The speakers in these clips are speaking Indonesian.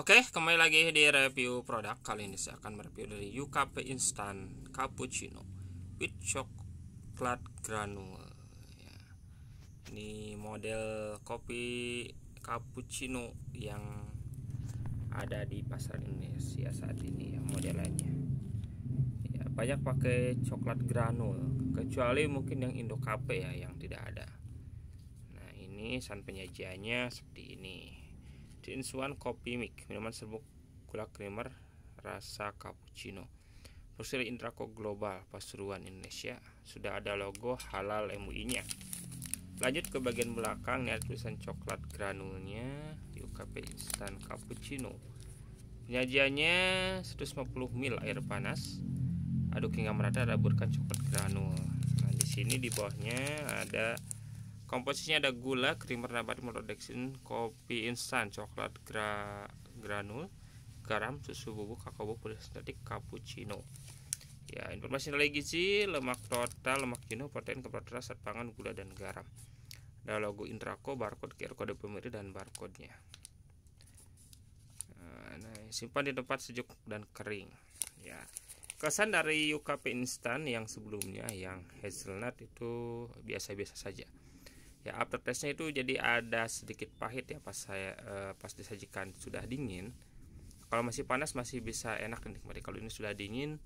Oke, kembali lagi di review produk. Kali ini saya akan mereview dari UKP Instant Cappuccino with Chocolate Granule. Ya. Ini model kopi cappuccino yang ada di pasar Indonesia saat ini ya modelnya. Ya, banyak pakai coklat granul, kecuali mungkin yang Indo Cafe ya yang tidak ada. Nah, ini san penyajiannya seperti ini di insuan kopi mik minuman serbuk gula creamer rasa cappuccino Pusri Intrako Global Pasuruan Indonesia sudah ada logo halal MUI-nya. Lanjut ke bagian belakang ya tulisan coklat granulnya di UKP instan cappuccino. Penyajiannya 150 ml air panas. Aduk hingga merata raburkan coklat granul. Nah, di sini di bawahnya ada Komposisinya ada gula, krimer nabat, maltodextrin, kopi instan, coklat gra granul, garam, susu bubuk, kakao bubuk, puding sintetik, cappuccino. Ya, informasi lagi gizi, lemak total, lemak jenuh, protein, karbohidrat, zat pangan, gula dan garam. Ada logo Intraco, barcode QR kode pemberi dan barcode-nya. Eh, nah, simpan di tempat sejuk dan kering. Ya. Kesan dari UKP instan yang sebelumnya yang hazelnut itu biasa-biasa saja ya aftertaste-nya itu jadi ada sedikit pahit ya pas saya eh, pas disajikan sudah dingin kalau masih panas masih bisa enak dinikmati kalau ini sudah dingin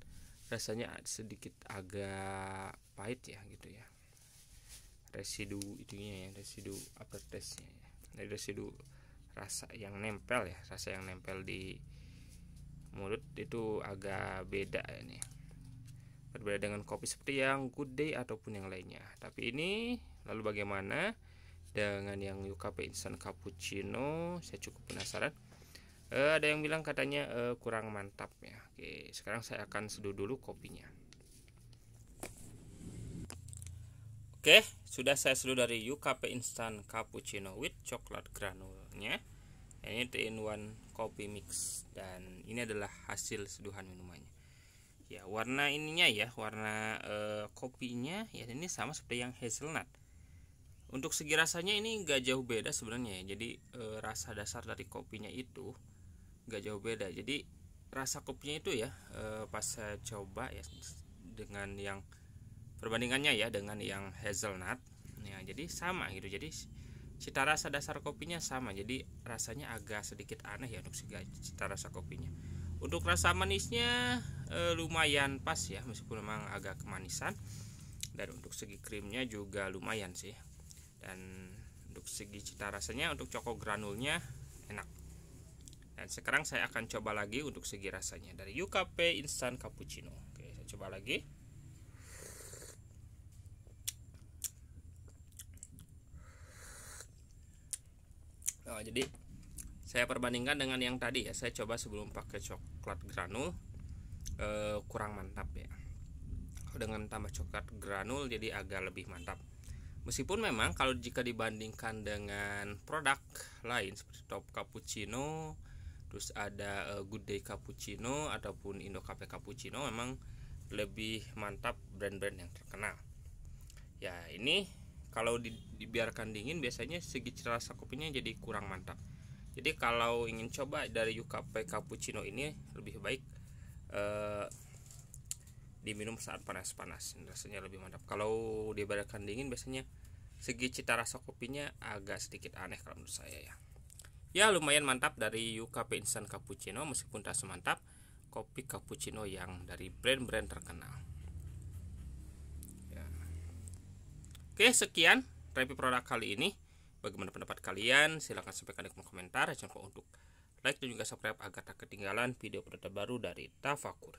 rasanya sedikit agak pahit ya gitu ya residu itunya ya residu aftertaste nya ya. residu rasa yang nempel ya rasa yang nempel di mulut itu agak beda ini berbeda dengan kopi seperti yang good day ataupun yang lainnya tapi ini lalu bagaimana dengan yang UKP instan cappuccino saya cukup penasaran e, ada yang bilang katanya e, kurang mantap ya oke sekarang saya akan seduh dulu kopinya oke sudah saya seduh dari UKP instan cappuccino with coklat granulnya ini three in one kopi mix dan ini adalah hasil seduhan minumannya ya warna ininya ya warna e, kopinya ya ini sama seperti yang hazelnut untuk segi rasanya ini nggak jauh beda sebenarnya ya jadi e, rasa dasar dari kopinya itu nggak jauh beda jadi rasa kopinya itu ya e, pas saya coba ya dengan yang perbandingannya ya dengan yang hazelnut ya jadi sama gitu jadi cita rasa dasar kopinya sama jadi rasanya agak sedikit aneh ya untuk segi cita rasa kopinya untuk rasa manisnya e, lumayan pas ya meskipun memang agak kemanisan dan untuk segi krimnya juga lumayan sih dan untuk segi cita rasanya untuk coko granulnya enak dan sekarang saya akan coba lagi untuk segi rasanya dari UKP instan cappuccino oke saya coba lagi oh, jadi saya perbandingkan dengan yang tadi ya saya coba sebelum pakai coklat granul eh, kurang mantap ya dengan tambah coklat granul jadi agak lebih mantap Meskipun memang kalau jika dibandingkan dengan produk lain seperti Top Cappuccino, terus ada eh, Good Day Cappuccino ataupun Indo Cafe Cappuccino memang lebih mantap brand-brand yang terkenal. Ya, ini kalau dibiarkan dingin biasanya segi rasa kopinya jadi kurang mantap. Jadi kalau ingin coba dari UKP cappuccino ini lebih baik eh, diminum saat panas-panas rasanya lebih mantap kalau diberikan dingin biasanya segi cita rasa kopinya agak sedikit aneh kalau menurut saya ya ya lumayan mantap dari UKP Instant Cappuccino meskipun tak semantap kopi cappuccino yang dari brand-brand terkenal ya. oke sekian review produk kali ini bagaimana pendapat kalian silahkan sampaikan di kolom komentar jangan lupa untuk like dan juga subscribe agar tak ketinggalan video produk baru dari Tafakur